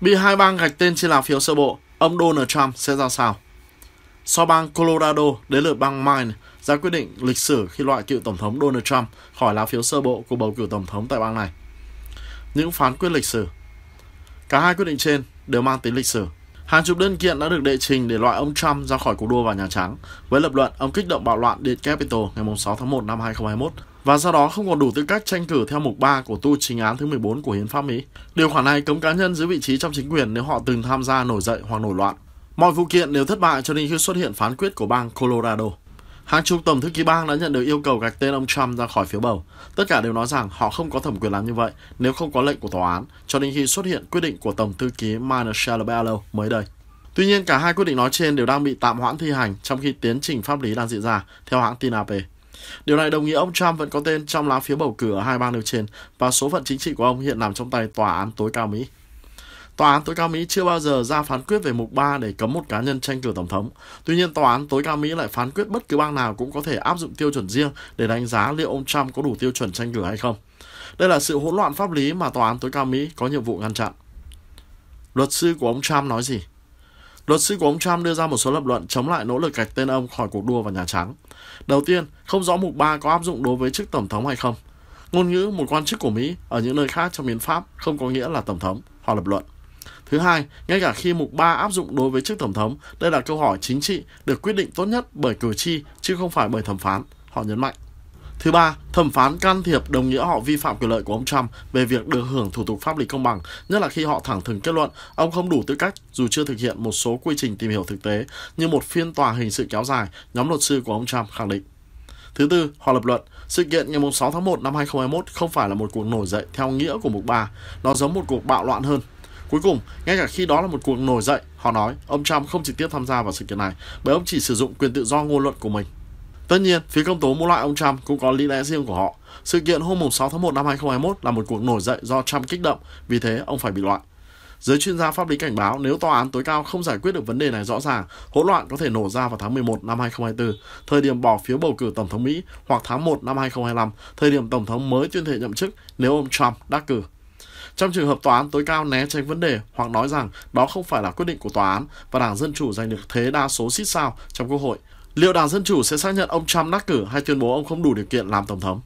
Bị hai bang gạch tên trên lá phiếu sơ bộ, ông Donald Trump sẽ ra sao? Sau bang Colorado đến lượt bang Maine ra quyết định lịch sử khi loại cựu Tổng thống Donald Trump khỏi lá phiếu sơ bộ của bầu cử Tổng thống tại bang này. Những phán quyết lịch sử Cả hai quyết định trên đều mang tính lịch sử. Hàng chục đơn kiện đã được đệ trình để loại ông Trump ra khỏi cuộc đua vào Nhà Trắng với lập luận ông kích động bạo loạn Điện Capitol ngày 6 tháng 1 năm 2021 và do đó không còn đủ tư cách tranh cử theo mục 3 của tu chính án thứ 14 của Hiến pháp Mỹ. Điều khoản này cấm cá nhân giữ vị trí trong chính quyền nếu họ từng tham gia nổi dậy hoặc nổi loạn. Mọi vụ kiện đều thất bại cho đến khi xuất hiện phán quyết của bang Colorado. Hàng chục tổng thư ký bang đã nhận được yêu cầu gạch tên ông Trump ra khỏi phiếu bầu. Tất cả đều nói rằng họ không có thẩm quyền làm như vậy nếu không có lệnh của tòa án, cho đến khi xuất hiện quyết định của tổng thư ký Marcelo Bello mới đây. Tuy nhiên, cả hai quyết định nói trên đều đang bị tạm hoãn thi hành trong khi tiến trình pháp lý đang diễn ra, theo hãng tin AP. Điều này đồng nghĩa ông Trump vẫn có tên trong lá phiếu bầu cử ở hai bang nêu trên và số phận chính trị của ông hiện nằm trong tay Tòa án tối cao Mỹ. Tòa án tối cao Mỹ chưa bao giờ ra phán quyết về mục 3 để cấm một cá nhân tranh cử tổng thống. Tuy nhiên, tòa án tối cao Mỹ lại phán quyết bất cứ bang nào cũng có thể áp dụng tiêu chuẩn riêng để đánh giá liệu ông Trump có đủ tiêu chuẩn tranh cử hay không. Đây là sự hỗn loạn pháp lý mà tòa án tối cao Mỹ có nhiệm vụ ngăn chặn. Luật sư của ông Trump nói gì? Luật sư của ông Trump đưa ra một số lập luận chống lại nỗ lực gạch tên ông khỏi cuộc đua vào Nhà Trắng. Đầu tiên, không rõ mục 3 có áp dụng đối với chức tổng thống hay không. Ngôn ngữ một quan chức của Mỹ ở những nơi khác trong hiến pháp không có nghĩa là tổng thống, họ lập luận. Thứ hai, ngay cả khi mục 3 áp dụng đối với chức tổng thống, đây là câu hỏi chính trị được quyết định tốt nhất bởi cử tri chứ không phải bởi thẩm phán, họ nhấn mạnh. Thứ ba, thẩm phán can thiệp đồng nghĩa họ vi phạm quyền lợi của ông Trump về việc được hưởng thủ tục pháp lý công bằng, nhất là khi họ thẳng thừng kết luận ông không đủ tư cách dù chưa thực hiện một số quy trình tìm hiểu thực tế như một phiên tòa hình sự kéo dài, nhóm luật sư của ông Trump khẳng định. Thứ tư, họ lập luận, sự kiện ngày 6 tháng 1 năm 2021 không phải là một cuộc nổi dậy theo nghĩa của mục 3, nó giống một cuộc bạo loạn hơn. Cuối cùng, ngay cả khi đó là một cuộc nổi dậy, họ nói ông Trump không trực tiếp tham gia vào sự kiện này bởi ông chỉ sử dụng quyền tự do ngôn luận của mình. Tất nhiên, phía công tố mỗi loại ông Trump cũng có lý lẽ riêng của họ. Sự kiện hôm 6 tháng 1 năm 2021 là một cuộc nổi dậy do Trump kích động, vì thế ông phải bị loại. Giới chuyên gia pháp lý cảnh báo nếu tòa án tối cao không giải quyết được vấn đề này rõ ràng, hỗn loạn có thể nổ ra vào tháng 11 năm 2024, thời điểm bỏ phiếu bầu cử tổng thống Mỹ, hoặc tháng 1 năm 2025, thời điểm tổng thống mới tuyên thệ nhậm chức nếu ông Trump đắc cử. Trong trường hợp tòa án tối cao né tránh vấn đề hoặc nói rằng đó không phải là quyết định của tòa án và Đảng Dân Chủ giành được thế đa số xít sao trong Quốc hội, Liệu Đảng Dân Chủ sẽ xác nhận ông Trump đắc cử hay tuyên bố ông không đủ điều kiện làm Tổng thống?